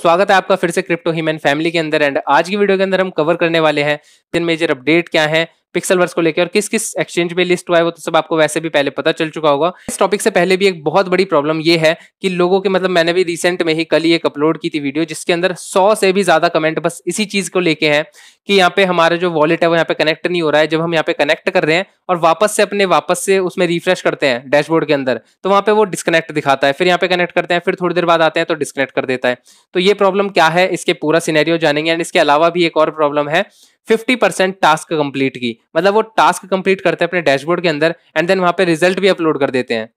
स्वागत है आपका फिर से क्रिप्टो ह्यूमन फैमिली के अंदर एंड आज की वीडियो के अंदर हम कवर करने वाले हैं तीन मेजर अपडेट क्या है पिक्सलवर्स को लेकर और किस किस एक्सचेंज में लिस्ट हुआ है वो तो सब आपको वैसे भी पहले पता चल चुका होगा इस टॉपिक से पहले भी एक बहुत बड़ी प्रॉब्लम ये है कि लोगों के मतलब मैंने भी रिसेंट में ही कल ही एक अपलोड की थी वीडियो जिसके अंदर सौ से भी ज्यादा कमेंट बस इसी चीज को लेके हैं कि यहाँ पे हमारा जो वॉलेट है वो यहाँ पे कनेक्ट नहीं हो रहा है जब हम यहाँ पे कनेक्ट कर रहे हैं और वापस से अपने वापस से उसमें रिफ्रेश करते हैं डैशबोर्ड के अंदर तो वहाँ पे वो डिस्कनेक्ट दिखाता है फिर यहाँ पे कनेक्ट करते हैं फिर थोड़ी देर बाद आते हैं तो डिस्कनेक्ट कर देता है तो ये प्रॉब्लम क्या है इसके पूरा सीनेरियो जानेंगे एंड इसके अलावा भी एक और प्रॉब्लम है 50 परसेंट टास्क कंप्लीट की मतलब वो टास्क कंप्लीट करते हैं अपने डैशबोर्ड के अंदर एंड देन वहां पे रिजल्ट भी अपलोड कर देते हैं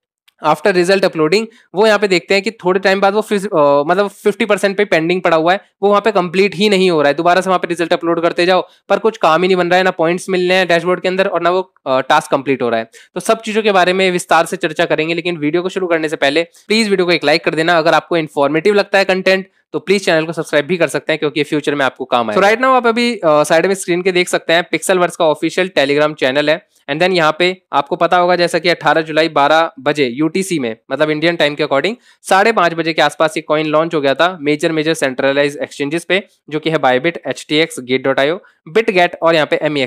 आफ्टर रिजल्ट अपलोडिंग वो यहाँ पे देखते हैं कि थोड़े टाइम बाद वो फिर मतलब फिफ्टी परसेंट पे पेंडिंग पड़ा हुआ है वो वहाँ पे कंप्लीट ही नहीं हो रहा है दोबारा से वहाँ पे रिजल्ट अपलोड करते जाओ पर कुछ काम ही नहीं बन रहा है ना पॉइंट्स मिल रहे हैं डैशबोर्ड के अंदर और ना वो टास्क कंप्लीट हो रहा है तो सब चीज़ों के बारे में विस्तार से चर्चा करेंगे लेकिन वीडियो को शुरू करने से पहले प्लीज़ वीडियो को एक लाइक कर देना अगर आपको इन्फॉर्मेटिव लगता है कंटेंट तो प्लीज चैनल को सब्सक्राइब भी कर सकते हैं क्योंकि फ्यूचर में आपको काम है तो राइट नाउ आप अभी साइड में स्क्रीन के देख सकते हैं पिक्सल वर्स का ऑफिशियल टेलीग्राम चैनल है एंड देन यहाँ पे आपको पता होगा जैसा कि 18 जुलाई 12 बजे यूटीसी में मतलब इंडियन टाइम के अकॉर्डिंग साढ़े पांच बजे के आसपास ये कॉइन लॉन्च हो गया था मेजर मेजर सेंट्रलाइज एक्सचेंजेस पे जो कि है Bybit H T X Gate dot IO Bitget और यहाँ पे एम e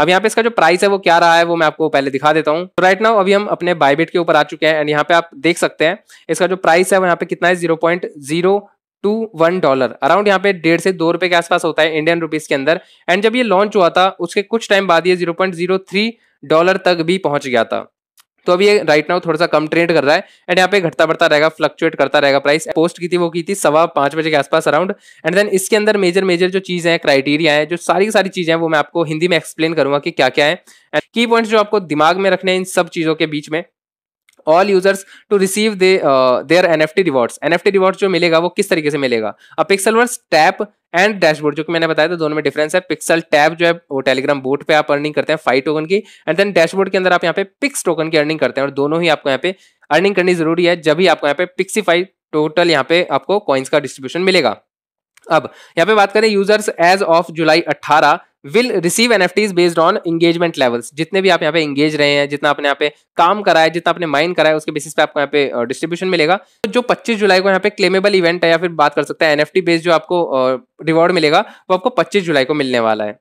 अब यहाँ पे इसका जो प्राइस है वो क्या रहा है वो मैं आपको पहले दिखा देता हूँ तो राइट नाउ अभी हम अपने बायबिट के ऊपर आ चुके हैं एंड यहाँ पे आप देख सकते हैं इसका जो प्राइस है वो यहाँ पे कितना है zero point zero two one dollar around यहाँ पे डेढ़ से दो रुपए के आसपास होता है इंडियन रुपीज के अंदर एंड जब ये लॉन्च हुआ था उसके कुछ टाइम बाद ये zero point zero three dollar तक भी पहुंच गया था तो अब ये राइट नाउ थोड़ा सा कम ट्रेड कर रहा है एंड यहाँ पे घटता बढ़ता रहेगा फ्लक्चुएट करता रहेगा प्राइस पोस्ट की थी वो की थी सवा पांच बजे के आसपास अराउंड एंड देन इसके अंदर मेजर मेजर जो चीज़ें हैं क्राइटेरिया है जो सारी सारी चीज़ें हैं वो मैं आपको हिंदी में एक्सप्लेन करूंगा कि क्या क्या है एंड की पॉइंट जो आपको दिमाग में रखने हैं इन सब चीज़ों के बीच में all users to receive they their NFT rewards NFT rewards जो मिलेगा वो किस तरीके से मिलेगा अब Pixelverse tap and dashboard जो कि मैंने बताया था दोनों में डिफरेंस है पिक्सल टैप जो है वो टेलीग्राम बोट पे आप अर्निंग करते हैं फाइव टोकन की एंड देन डैशबोर्ड के अंदर आप यहाँ पे पिक्स टोकन की अर्निंग करते हैं और दोनों ही आपको यहाँ पे अर्निंग करनी जरूरी है जब ही आपको यहाँ पे पिक्सीफाइव टोटल यहाँ पे आपको कॉइन्स का डिस्ट्रीब्यूशन मिलेगा अब यहाँ पे बात करें users as of July 18 will receive N F Ts based on engagement levels जितने भी आप यहाँ पे एंगेज रहे हैं जितना आपने यहाँ पे काम करा है जितना आपने माइंड करा है उसके बेसिस पे आपको यहाँ पे डिस्ट्रीब्यूशन मिलेगा तो जो 25 जुलाई को यहाँ पे क्लेमेबल इवेंट है या फिर बात कर सकते हैं एनएफटी बेस्ड जो आपको रिवॉर्ड मिलेगा वो आपको पच्चीस जुलाई को मिलने वाला है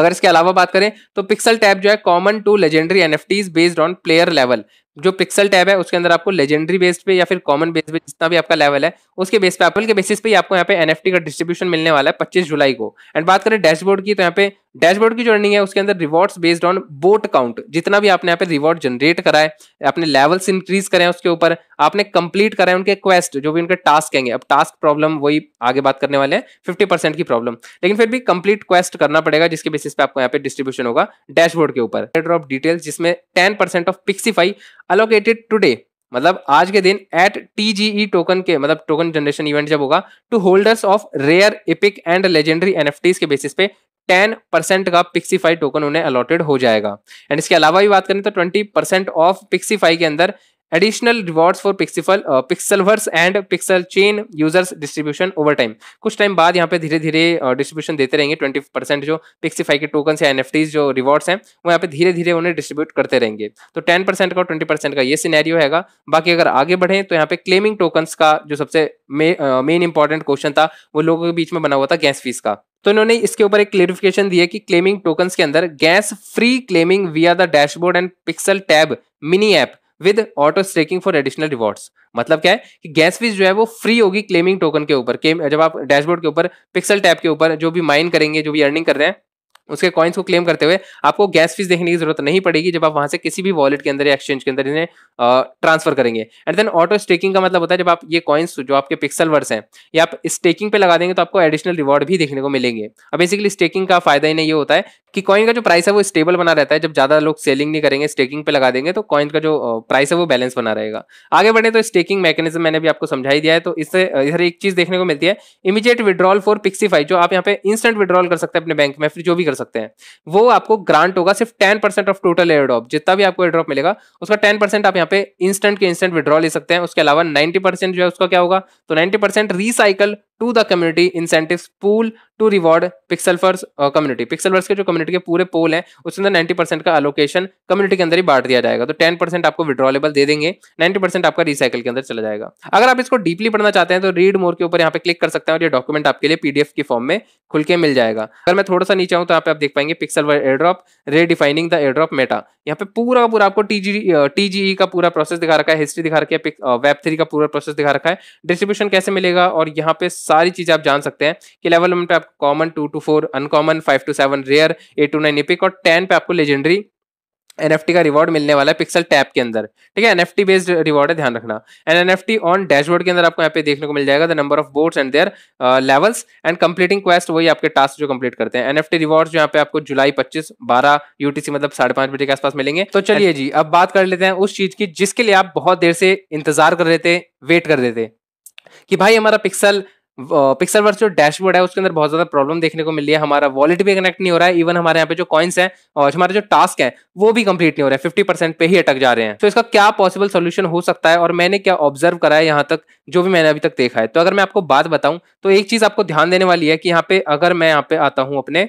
अगर इसके अलावा बात करें तो पिक्सल टैब जो है common to legendary N based on player level जो पिक्सल टैब है उसके अंदर आपको लेजेंडरी बेस्ड पे या फिर कॉमन बेस पे जितना भी आपका लेवल है उसके बेस पे एप्पल के बेसिस पे ही आपको यहाँ पे एनएफटी का डिस्ट्रीब्यूशन मिलने वाला है पच्चीस जुलाई को एंड बात करें डैशबोर्ड की तो यहाँ पे डैशबोर्ड की जो है उसके अंदर rewards based on vote count जितना भी आपने यहाँ पे रिवॉर्ड जनरेट कराए अपने लेवल्स इंक्रीज करें उसके ऊपर आपने कंप्लीट कराए उनके क्वेस्ट जो भी उनके टास्क कहेंगे अब टास्क प्रॉब्लम वही आगे बात करने वाले हैं फिफ्टी परसेंट की प्रॉब्लम लेकिन फिर भी कंप्लीट क्वेस्ट करना पड़ेगा जिसके बेसिस पे आपको यहाँ पे डिस्ट्रीब्यूशन होगा डैशबोर्ड के ऊपर डिटेल्स जिसमें ten percent of Pixfi allocated today मतलब आज के दिन एट टीजीई टोकन के मतलब टोकन जनरेशन इवेंट जब होगा to holders of rare epic and legendary NFTs के बेसिस पे टेन परसेंट का पिक्सीफाई टोकन उन्हें अलॉटेड हो जाएगा एंड इसके अलावा भी बात करें तो ट्वेंटी परसेंट ऑफ पिक्सीफाई के अंदर एडिशनल रिवॉर्ड्स फॉर पिक्सिफल Pixelverse and pixel chain users distribution over time कुछ टाइम बाद यहाँ पे धीरे धीरे डिस्ट्रीब्यूशन देते रहेंगे ट्वेंटी परसेंट जो पिक्सिफाई के टोकन या एन जो रिवॉर्ड्स हैं वो यहाँ पे धीरे धीरे उन्हें डिस्ट्रीब्यूट करते रहेंगे तो टेन परसेंट का ट्वेंटी परसेंट का ये सिनेरियो हैगा बाकी अगर आगे बढ़े तो यहाँ पे क्लेमिंग टोकन्स का जो सबसे मेन इंपॉर्टेंट क्वेश्चन था वो लोगों के बीच में बना हुआ था गैस फीस का तो इन्होंने इसके ऊपर एक क्लेरिफिकेशन दी है कि क्लेमिंग टोकन्स के अंदर gas free claiming via the dashboard and pixel tab mini app with auto staking for additional rewards मतलब क्या है कि गैस फीस जो है वो फ्री होगी क्लेमिंग टोकन के ऊपर जब आप डैशबोर्ड के ऊपर पिक्सल टैप के ऊपर जो भी माइन करेंगे जो भी अर्निंग कर रहे हैं उसके कॉइन्स को क्लेम करते हुए आपको गैस फीस देखने की जरूरत नहीं पड़ेगी जब आप वहां से किसी भी वॉलेट के अंदर या एक्सचेंज के अंदर इन्हें ट्रांसफर करेंगे एंड देन ऑटो स्टेकिंग का मतलब होता है जब आप ये कॉइन्स जो आपके पिक्सल वर्स हैं या आप स्टेकिंग पे लगा देंगे तो आपको एडिशनल रिवॉर्ड भी देखने को मिलेंगे अब बेसिकली स्टेकिंग का फायदा इन्हें ये होता है कि कॉइन का जो प्राइस है वो स्टेबल बना रहता है जब ज्यादा लोग सेलिंग नहीं करेंगे स्टेकिंग पे लगा देंगे तो कॉइन का जो प्राइस है वो बैलेंस बना रहेगा आगे बढ़े तो स्टेकिंग मैकेनिज्म मैंने भी आपको समझाई दिया है तो इससे इधर एक चीज देखने को मिलती है इमीडिएट विड्रॉल फॉर पिक्सीफाई जो आप यहाँ पे इंस्टेंट विड्रॉल कर सकते हैं अपने बैंक में फिर जो भी कर सकते हैं वो आपको ग्रांट होगा सिर्फ ten percent of total airdrop जितना भी आपको एयरड्रॉप मिलेगा उसका टेन परसेंट आप यहाँ पे इंस्टेंट के इंस्टेंट विड्रॉ ले सकते हैं उसके अलावा नाइन्टी जो है उसका क्या होगा तो ninety percent recycle to the community incentive pool to reward Pixelverse community Pixelverse के जो कम्युनिटी के पूरे पोल हैं उसके अंदर नाइन्टी परसेंट का अलोकेशन कम्युनिटी के अंदर ही बांट दिया जाएगा तो टेन परसेंट आपको विड्रॉलेबल दे देंगे नाइन्टी परसेंट आपका रिसाइकल के अंदर चला जाएगा अगर आप इसको डीपली पढ़ना चाहते हैं तो रीड मोर के ऊपर यहाँ पे क्लिक कर सकते हैं और ये डॉक्यूमेंट आपके लिए पीडीएफ की फॉर्म में खुल के मिल जाएगा अगर मैं थोड़ा सा नीचे हूँ तो आप देख पाएंगे Pixelverse airdrop redefining the airdrop meta यहाँ पे पूरा पूरा आपको टीजी टीजीई uh, e का पूरा प्रोसेस दिखा रखा है हिस्ट्री दिखा रखी है वेब थ्री uh, का पूरा प्रोसेस दिखा रखा है डिस्ट्रीब्यूशन कैसे मिलेगा और यहाँ पे सारी चीजें आप जान सकते हैं कि लेवल वन पे आपको common two to four uncommon five to seven rare eight to nine epic और टेन पे आपको लेजेंडरी एन का रिवॉर्ड मिलने वाला है पिक्सल टैप के अंदर ठीक है एन एफ बेस्ड रिवॉर्ड है ध्यान रखना and N F on dashboard के अंदर आपको यहाँ पे देखने को मिल जाएगा the number of boards and their levels and completing quest वही आपके टास्क जो कंप्लीट करते हैं एन एफ रिवॉर्ड्स जो यहाँ पे आपको जुलाई पच्चीस बारह यूटीसी मतलब साढ़े पांच बजे के आसपास मिलेंगे तो चलिए जी अब बात कर लेते हैं उस चीज की जिसके लिए आप बहुत देर से इंतजार कर रहे थे वेट कर रहे थे कि भाई हमारा पिक्सल पिक्सल वर्स जो डैशबोर्ड है उसके अंदर बहुत ज्यादा प्रॉब्लम देखने को मिली है हमारा वॉलेट भी कनेक्ट नहीं हो रहा है इवन हमारे यहाँ पे जो कॉइन्स है और हमारे जो टास्क है वो भी कंप्लीट नहीं हो रहा है फिफ्टी परसेंट पे ही अटक जा रहे हैं तो इसका क्या पॉसिबल सोल्यूशन हो सकता है और मैंने क्या ऑब्जर्व करा है यहाँ तक जो भी मैंने अभी तक देखा है तो अगर मैं आपको बात बताऊं तो एक चीज आपको ध्यान देने वाली है कि यहाँ पे अगर मैं यहाँ पे आता हूँ अपने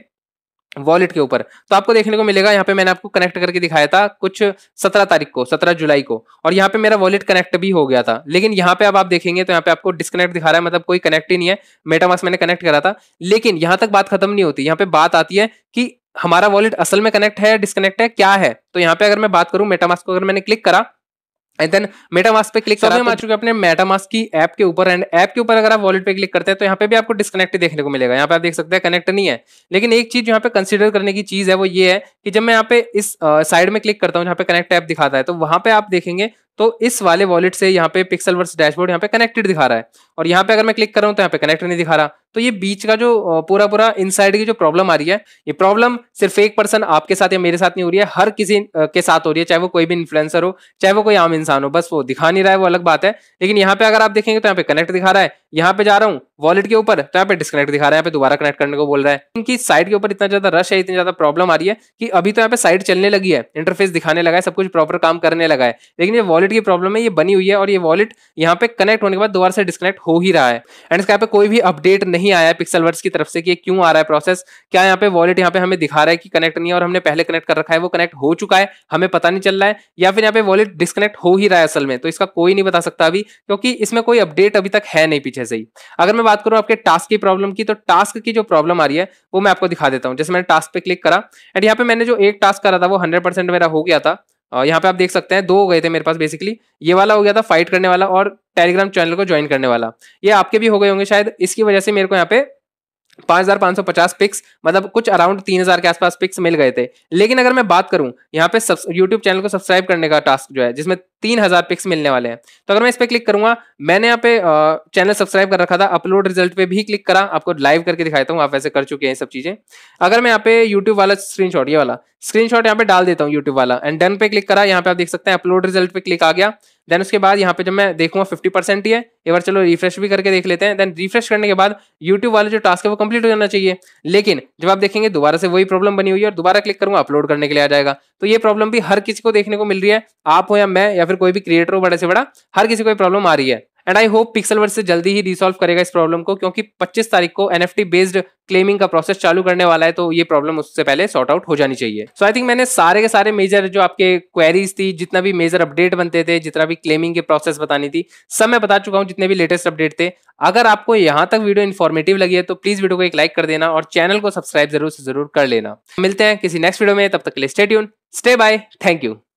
वॉलेट के ऊपर तो आपको देखने को मिलेगा यहाँ पे मैंने आपको कनेक्ट करके दिखाया था कुछ सत्रह तारीख को सत्रह जुलाई को और यहाँ पे मेरा वॉलेट कनेक्ट भी हो गया था लेकिन यहाँ पे अब आप देखेंगे तो यहाँ पे आपको डिस्कनेक्ट दिखा रहा है मतलब कोई कनेक्ट ही नहीं है मेटामास मैंने कनेक्ट करा था लेकिन यहाँ तक बात खत्म नहीं होती यहाँ पे बात आती है कि हमारा वॉलेट असल में कनेक्ट है डिस्कनेक्ट है क्या है तो यहाँ पे अगर मैं बात करूँ मेटामास को अगर मैंने क्लिक करा एंड देन मेटामास्क पे क्लिक करो हम आ चुके अपने मेटामास्क की ऐप के ऊपर एंड ऐप के ऊपर अगर आप वॉलेट पे क्लिक करते हैं तो यहाँ पे भी आपको डिस्कनेक्ट देखने को मिलेगा यहाँ पे आप देख सकते हैं कनेक्ट नहीं है लेकिन एक चीज यहाँ पे कंसिडर करने की चीज है वो ये है कि जब मैं यहाँ पे इस साइड में क्लिक करता हूँ जहाँ पे कनेक्ट ऐप दिखाता है तो वहां पे आप देखेंगे तो इस वाले वॉलेट से यहाँ पे पिक्सल वर्स डैशबोर्ड यहाँ पे कनेक्टेड दिखा रहा है और यहाँ पे अगर मैं क्लिक कर रहा हूँ तो यहाँ पे कनेक्ट नहीं दिखा रहा तो ये बीच का जो पूरा पूरा इनसाइड की जो प्रॉब्लम आ रही है ये प्रॉब्लम सिर्फ एक पर्सन आपके साथ या मेरे साथ नहीं हो रही है हर किसी के साथ हो रही है चाहे वो कोई भी इन्फ्लुएंसर हो चाहे वो कोई आम इंसान हो बस वो दिखा नहीं रहा है वो अलग बात है लेकिन यहाँ पे अगर आप देखेंगे तो यहाँ पे कनेक्ट दिखा रहा है यहाँ पे जा रहा हूँ वॉलेट के ऊपर तो यहाँ पे डिस्कनेक्ट दिखा रहा है यहाँ पे दोबारा कनेक्ट करने को बोल रहा है इनकी साइड के ऊपर इतना ज्यादा रश है इतनी ज्यादा प्रॉब्लम आ रही है कि अभी तो यहाँ पे साइड चलने लगी है इंटरफेस दिखाने लगा है सब कुछ प्रॉपर काम करने लगा है लेकिन ये वॉलेट की प्रॉब्लम है ये बनी हुई है और ये वॉलेट यहाँ पे कनेक्ट होने के बाद दोबारा से डिस्कनेक्ट हो ही रहा है एंड इसका यहाँ पे कोई भी अपडेट नहीं नहीं आया पिक्सल पिक्सलवर्स की तरफ से कि ये क्यों आ रहा है प्रोसेस क्या यहाँ पे वॉलेट यहाँ पे हमें दिखा रहा है कि कनेक्ट नहीं है और हमने पहले कनेक्ट कर रखा है वो कनेक्ट हो चुका है हमें पता नहीं चल रहा है या फिर यहाँ पे वॉलेट डिस्कनेक्ट हो ही रहा है असल में तो इसका कोई नहीं बता सकता अभी क्योंकि इसमें कोई अपडेट अभी तक है नहीं पीछे से ही अगर मैं बात करूँ आपके टास्क की प्रॉब्लम की तो टास्क की जो प्रॉब्लम आ रही है वो मैं आपको दिखा देता हूँ जैसे मैंने टास्क पे क्लिक करा एंड यहाँ पे मैंने जो एक टास्क करा था वो हंड्रेड मेरा हो गया था यहाँ पे आप देख सकते हैं दो हो गए थे मेरे पास बेसिकली ये वाला हो गया था फाइट करने वाला और टेलीग्राम चैनल को ज्वाइन करने वाला ये आपके भी हो गए होंगे शायद इसकी वजह से मेरे को यहाँ पे पांच हज़ार पांच सौ पचास पिक्स मतलब कुछ अराउंड तीन हज़ार के आसपास पिक्स मिल गए थे लेकिन अगर मैं बात करूं यहाँ पे यूट्यूब चैनल को सब्सक्राइब करने का टास्क जो है जिसमें तीन हजार पिक्स मिलने वाले हैं तो अगर मैं इस पर क्लिक करूंगा मैंने यहाँ पे चैनल सब्सक्राइब कर रखा था अपलोड रिजल्ट पे भी क्लिक करा आपको लाइव करके दिखाता हूँ आप वैसे कर चुके हैं सब चीजें अगर मैं यहाँ पे यूट्यूब वाला स्क्रीनशॉट ये वाला स्क्रीनशॉट यहाँ पे डाल देता हूँ यूट्यूब वाला एंड डन पे क्लिक करा यहाँ पे आप देख सकते हैं अपलोड रिजल्ट पे क्लिक आ गया देन उसके बाद यहाँ पे जब मैं देखूंगा फिफ्टी परसेंट ही है एक बार चलो रिफ्रेश भी करके देख लेते हैं देन रिफ्रेश करने के बाद यूट्यूब वाले जो टास्क है वो कंप्लीट हो जाना चाहिए लेकिन जब आप देखेंगे दोबारा से वही प्रॉब्लम बनी हुई है और दोबारा क्लिक करूंगा अपलोड करने के लिए आ जाएगा तो ये प्रॉब्लम भी हर किसी को देखने को मिल रही है आप हो या मैं या फिर कोई भी क्रिएटर हो बड़े से बड़ा हर किसी को प्रॉब्लम आ रही है and I hope Pixelverse से जल्दी ही रिसॉल्व करेगा इस प्रॉब्लम को क्योंकि 25 तारीख को एन बेस्ड क्लेमिंग का प्रोसेस चालू करने वाला है तो ये प्रॉब्लम उससे पहले सॉर्ट आउट हो जानी चाहिए सो आई थिंक मैंने सारे के सारे मेजर जो आपके क्वेरीज थी जितना भी मेजर अपडेट बनते थे जितना भी क्लेमिंग के प्रोसेस बतानी थी सब मैं बता चुका हूँ जितने भी लेटेस्ट अपडेट थे अगर आपको यहाँ तक वीडियो इन्फॉर्मेटिव लगी है तो प्लीज वीडियो को एक लाइक कर देना और चैनल को सब्सक्राइब जरूर से जरूर कर लेना मिलते हैं किसी नेक्स्ट वीडियो में तब तक के लिए stay tune stay bye thank you